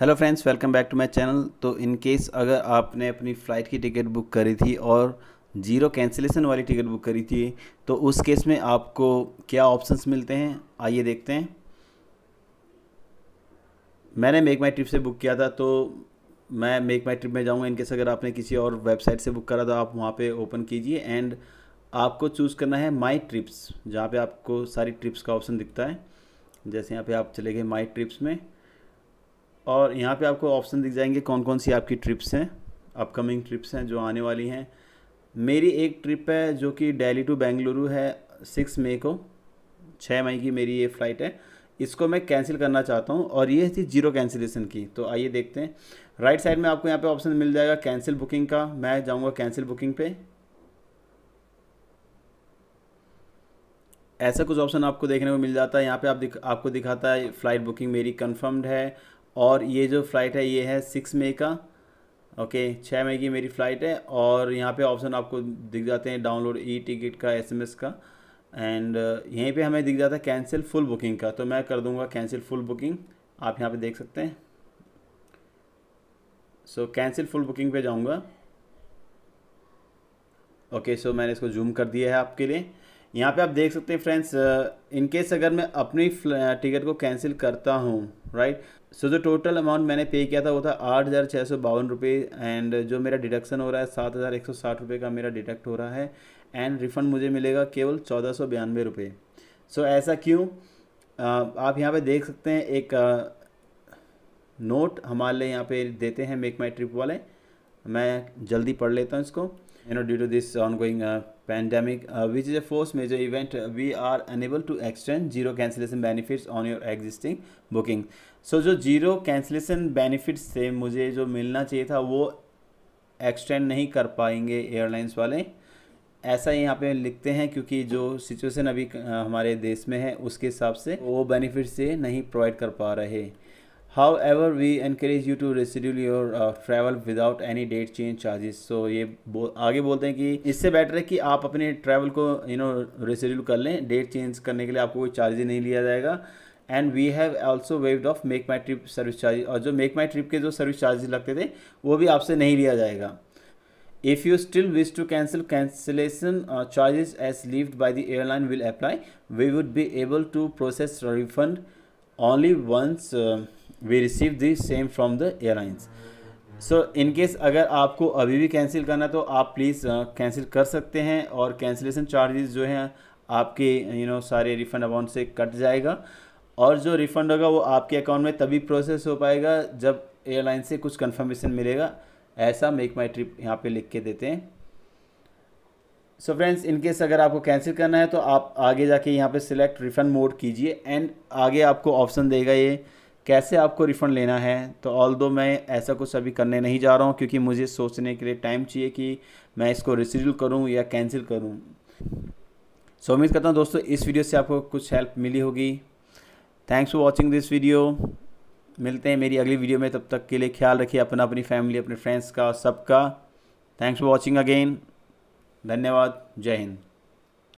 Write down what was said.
Hello friends welcome back to my channel तो in case अगर आपने अपनी फ़्लाइट की टिकट बुक करी थी और ज़ीरो कैंसिलेशन वाली टिकट बुक करी थी तो उस केस में आपको क्या ऑप्शंस मिलते हैं आइए देखते हैं मैंने मेक माई ट्रिप से बुक किया था तो मैं मेक माई ट्रिप में जाऊँगा इनकेस अगर आपने किसी और वेबसाइट से बुक करा तो आप वहाँ पर ओपन कीजिए एंड आपको चूज़ करना है माई ट्रिप्स जहाँ पर आपको सारी ट्रिप्स का ऑप्शन दिखता है जैसे यहाँ पर आप चले गए माई ट्रिप्स में और यहाँ पे आपको ऑप्शन दिख जाएंगे कौन कौन सी आपकी ट्रिप्स हैं अपकमिंग ट्रिप्स हैं जो आने वाली हैं मेरी एक ट्रिप है जो कि डेली टू बेंगलुरु है सिक्स मई को छः मई की मेरी ये फ़्लाइट है इसको मैं कैंसिल करना चाहता हूँ और ये थी जीरो कैंसिलेशन की तो आइए देखते हैं राइट साइड में आपको यहाँ पे ऑप्शन मिल जाएगा कैंसिल बुकिंग का मैं जाऊँगा कैंसिल बुकिंग पे ऐसा कुछ ऑप्शन आपको देखने को मिल जाता है यहाँ पे आप दिख आपको दिखाता है फ़्लाइट बुकिंग मेरी कन्फर्म्ड है और ये जो फ़्लाइट है ये है सिक्स मई का ओके छः मई की मेरी फ़्लाइट है और यहाँ पे ऑप्शन आपको दिख जाते हैं डाउनलोड ई टिकट का एसएमएस का एंड uh, यहीं पे हमें दिख जाता है कैंसिल फुल बुकिंग का तो मैं कर दूँगा कैंसिल फुल बुकिंग आप यहाँ पे देख सकते हैं सो कैंसिल फुल बुकिंग पे जाऊँगा ओके सो मैंने इसको जूम कर दिया है आपके लिए यहाँ पे आप देख सकते हैं फ्रेंड्स इनकेस uh, अगर मैं अपनी टिकट uh, को कैंसिल करता हूँ राइट सो जो टोटल अमाउंट मैंने पे किया था वो था आठ हज़ार छः सौ बावन रुपये एंड जो मेरा डिडक्शन हो रहा है सात हज़ार एक सौ साठ रुपये का मेरा डिडक्ट हो रहा है एंड रिफ़ंड मुझे मिलेगा केवल चौदह सौ बयानवे रुपये सो ऐसा क्यों uh, आप यहाँ पे देख सकते हैं एक नोट हमारे लिए यहाँ पे देते हैं मेक माई ट्रिप वाले मैं जल्दी पढ़ लेता हूँ इसको you know due to this ongoing uh, pandemic uh, which is a force major event uh, we are unable to extend zero cancellation benefits on your existing booking so, जो zero cancellation benefits थे मुझे जो मिलना चाहिए था वो extend नहीं कर पाएंगे airlines वाले ऐसा यहाँ पे लिखते हैं क्योंकि जो सिचुएशन अभी हमारे देश में है उसके हिसाब से वो बेनिफिट से नहीं प्रोवाइड कर पा रहे However, we encourage you to reschedule your uh, travel without any date change charges. So ये बो, आगे बोलते हैं कि इससे बेटर है कि आप अपने ट्रैवल को यू नो reschedule कर लें डेट चेंज करने के लिए आपको कोई चार्जेज नहीं लिया जाएगा and we have also waived off make my trip service charges और जो मेक माई ट्रिप के जो सर्विस चार्जेस लगते थे वो भी आपसे नहीं लिया जाएगा if you still wish to cancel cancellation charges as levied by the airline will apply we would be able to process refund only once we receive this same from the airlines so in case अगर आपको अभी भी cancel करना है तो आप please cancel uh, कर सकते हैं और कैंसिलेशन चार्जेस जो हैं आपके यू you नो know, सारे रिफ़ंड अमाउंट से कट जाएगा और जो रिफ़ंड होगा वो आपके अकाउंट में तभी प्रोसेस हो पाएगा जब एयरलाइन से कुछ कंफर्मेशन मिलेगा ऐसा मेक माई ट्रिप यहाँ पे लिख के देते हैं सो फ्रेंड्स इन केस अगर आपको कैंसिल करना है तो आप आगे जाके यहाँ पे सिलेक्ट रिफ़ंड मोड कीजिए एंड आगे आपको ऑप्शन देगा ये कैसे आपको रिफ़ंड लेना है तो ऑल दो मैं ऐसा कुछ अभी करने नहीं जा रहा हूँ क्योंकि मुझे सोचने के लिए टाइम चाहिए कि मैं इसको रिसीडल करूँ या कैंसिल करूँ सो उम्मीद करता हूँ दोस्तों इस वीडियो से आपको कुछ हेल्प मिली होगी thanks for watching this video मिलते हैं मेरी अगली वीडियो में तब तक के लिए ख्याल रखिए अपना अपनी फैमिली अपने फ्रेंड्स का सबका थैंक्स फॉर वॉचिंग अगेन धन्यवाद जय हिंद